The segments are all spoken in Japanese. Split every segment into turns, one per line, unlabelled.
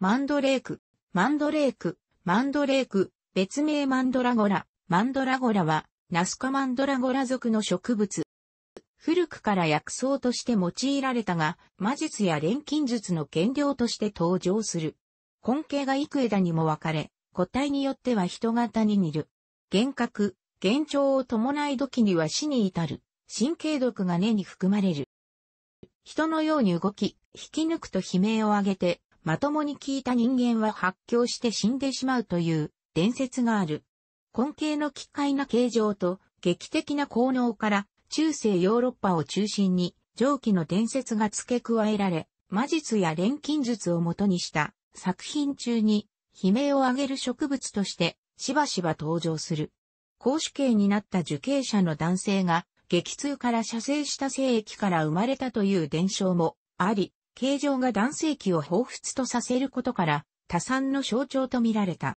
マンドレーク、マンドレーク、マンドレーク、別名マンドラゴラ、マンドラゴラは、ナスカマンドラゴラ属の植物。古くから薬草として用いられたが、魔術や錬金術の原料として登場する。根茎が幾枝にも分かれ、個体によっては人型に似る。幻覚、幻聴を伴い時には死に至る。神経毒が根に含まれる。人のように動き、引き抜くと悲鳴を上げて、まともに聞いた人間は発狂して死んでしまうという伝説がある。根茎の奇怪な形状と劇的な効能から中世ヨーロッパを中心に上記の伝説が付け加えられ、魔術や錬金術をもとにした作品中に悲鳴を上げる植物としてしばしば登場する。公主刑になった受刑者の男性が激痛から射精した精液から生まれたという伝承もあり、形状が男性器を彷彿とさせることから、多産の象徴と見られた。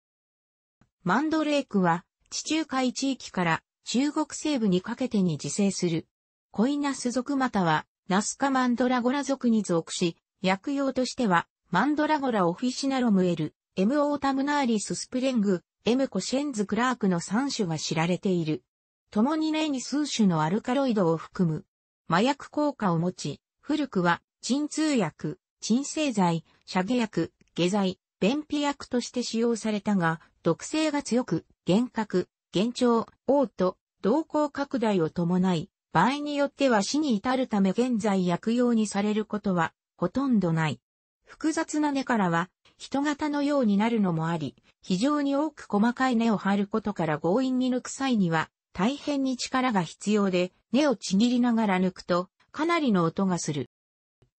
マンドレークは、地中海地域から中国西部にかけてに自生する。コイナス族または、ナスカマンドラゴラ族に属し、薬用としては、マンドラゴラオフィシナロムエル、M オータムナーリススプレング、M コシェンズクラークの3種が知られている。共に例に数種のアルカロイドを含む。麻薬効果を持ち、古くは鎮痛薬、鎮静剤、射下薬、下剤、便秘薬として使用されたが、毒性が強く、幻覚、幻聴、嘔吐、動向拡大を伴い、場合によっては死に至るため現在薬用にされることは、ほとんどない。複雑な根からは、人型のようになるのもあり、非常に多く細かい根を張ることから強引に抜く際には、大変に力が必要で、根をちぎりながら抜くと、かなりの音がする。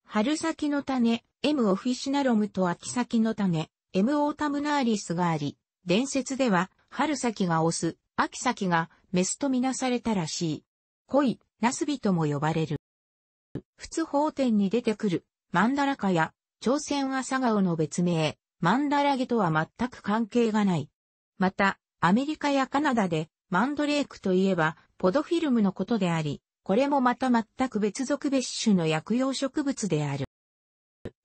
春先の種、M オフィシナロムと秋先の種、M オータムナーリスがあり、伝説では、春先がオス、秋先がメスとみなされたらしい。恋、ナスビとも呼ばれる。仏法典に出てくる、マンダラカや、朝鮮朝顔の別名、マンダラゲとは全く関係がない。また、アメリカやカナダで、マンドレークといえば、ポドフィルムのことであり、これもまた全く別属別種の薬用植物である。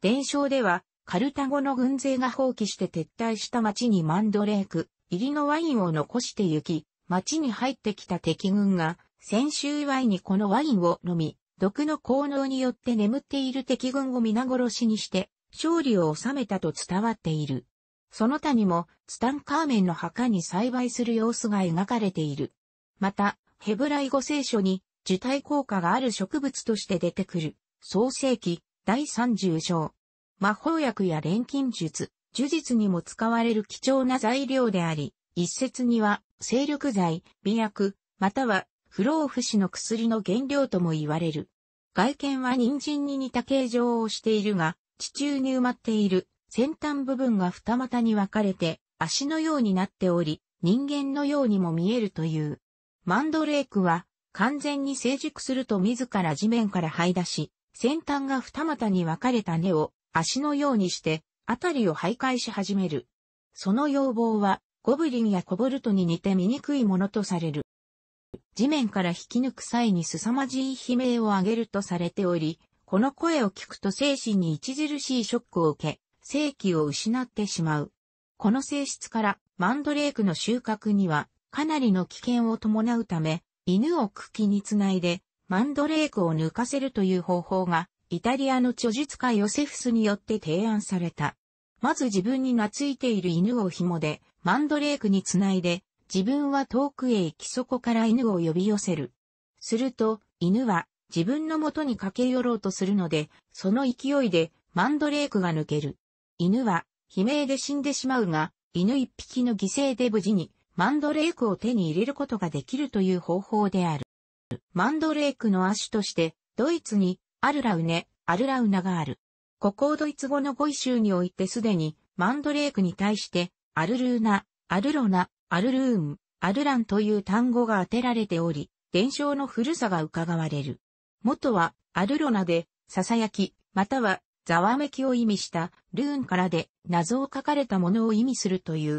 伝承では、カルタゴの軍勢が放棄して撤退した町にマンドレーク、入りのワインを残して行き、町に入ってきた敵軍が、先週祝いにこのワインを飲み、毒の効能によって眠っている敵軍を皆殺しにして、勝利を収めたと伝わっている。その他にも、ツタンカーメンの墓に栽培する様子が描かれている。また、ヘブライ語聖書に、受胎効果がある植物として出てくる、創世記、第30章。魔法薬や錬金術、呪術にも使われる貴重な材料であり、一説には、精力剤、美薬、または、不老不死の薬の原料とも言われる。外見は人参に似た形状をしているが、地中に埋まっている先端部分が二股に分かれて足のようになっており、人間のようにも見えるという。マンドレークは完全に成熟すると自ら地面から這い出し、先端が二股に分かれた根を足のようにして、あたりを徘徊し始める。その要望は、ゴブリンやコボルトに似て醜いものとされる。地面から引き抜く際に凄まじい悲鳴を上げるとされており、この声を聞くと精神に著しいショックを受け、正気を失ってしまう。この性質から、マンドレークの収穫には、かなりの危険を伴うため、犬を茎につないで、マンドレークを抜かせるという方法が、イタリアの著述家ヨセフスによって提案された。まず自分に懐いている犬を紐で、マンドレークにつないで、自分は遠くへ行きそこから犬を呼び寄せる。すると、犬は自分の元に駆け寄ろうとするので、その勢いでマンドレークが抜ける。犬は悲鳴で死んでしまうが、犬一匹の犠牲で無事にマンドレークを手に入れることができるという方法である。マンドレークの亜種として、ドイツにアルラウネ、アルラウナがある。ここをドイツ語の語彙集においてすでに、マンドレークに対して、アルルーナ、アルロナ、アルルーン、アルランという単語が当てられており、伝承の古さが伺われる。元は、アルロナで、囁き、または、ざわめきを意味した、ルーンからで、謎を書かれたものを意味するという。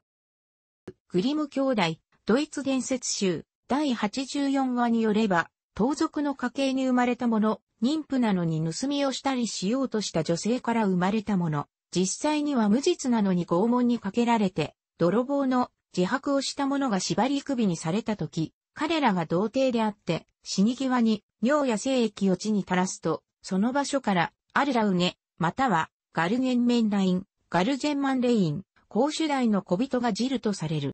グリム兄弟、ドイツ伝説集、第84話によれば、盗賊の家系に生まれたもの、妊婦なのに盗みをしたりしようとした女性から生まれたもの、実際には無実なのに拷問にかけられて、泥棒の自白をした者が縛り首にされた時、彼らが童貞であって、死に際に尿や精液を地に垂らすと、その場所から、アルラウネ、または、ガルゲンメンライン、ガルジェンマンレイン、公主代の小人がジルとされる。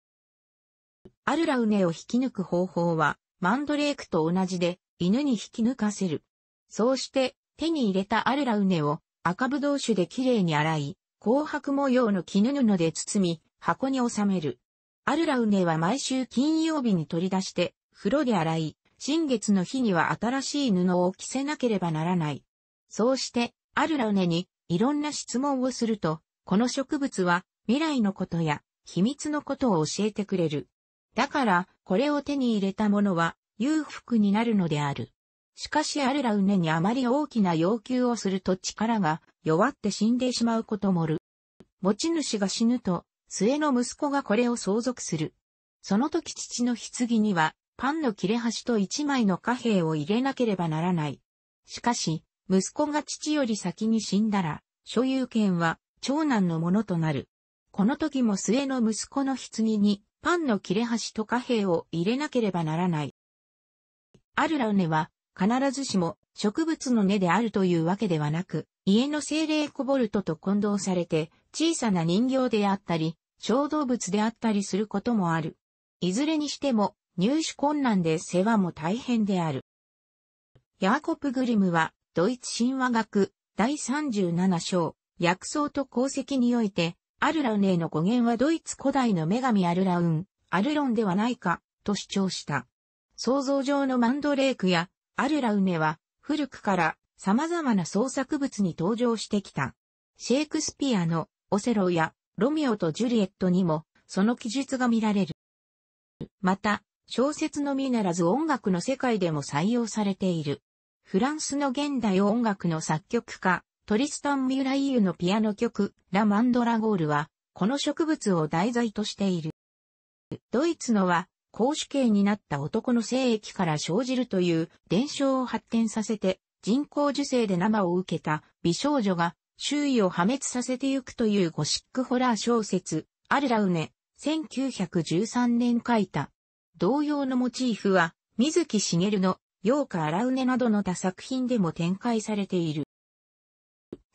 アルラウネを引き抜く方法は、マンドレークと同じで、犬に引き抜かせる。そうして、手に入れたアルラウネを赤ぶどう酒できれいに洗い、紅白模様の絹布で包み、箱に収める。アルラウネは毎週金曜日に取り出して、風呂で洗い、新月の日には新しい布を着せなければならない。そうして、アルラウネにいろんな質問をすると、この植物は未来のことや秘密のことを教えてくれる。だから、これを手に入れた者は、裕福になるのである。しかしあれらうねにあまり大きな要求をすると力が弱って死んでしまうこともる。持ち主が死ぬと、末の息子がこれを相続する。その時父の棺には、パンの切れ端と一枚の貨幣を入れなければならない。しかし、息子が父より先に死んだら、所有権は長男のものとなる。この時も末の息子の棺にパンの切れ端と貨幣を入れなければならない。あるラウネは、必ずしも植物の根であるというわけではなく、家の精霊コボルトと混同されて、小さな人形であったり、小動物であったりすることもある。いずれにしても、入手困難で世話も大変である。ヤーコプグリムは、ドイツ神話学、第37章、薬草と功績において、アルラウネの語源はドイツ古代の女神アルラウン、アルロンではないか、と主張した。想像上のマンドレークやアルラウネは古くから様々な創作物に登場してきた。シェイクスピアのオセロやロミオとジュリエットにもその記述が見られる。また、小説のみならず音楽の世界でも採用されている。フランスの現代音楽の作曲家、トリスタン・ミュライユのピアノ曲、ラ・マンドラゴールは、この植物を題材としている。ドイツのは、公主刑になった男の精液から生じるという伝承を発展させて、人工受精で生を受けた美少女が周囲を破滅させてゆくというゴシックホラー小説、アルラウネ、1913年書いた。同様のモチーフは、水木しげるの、ーカ・アラウネなどの他作品でも展開されている。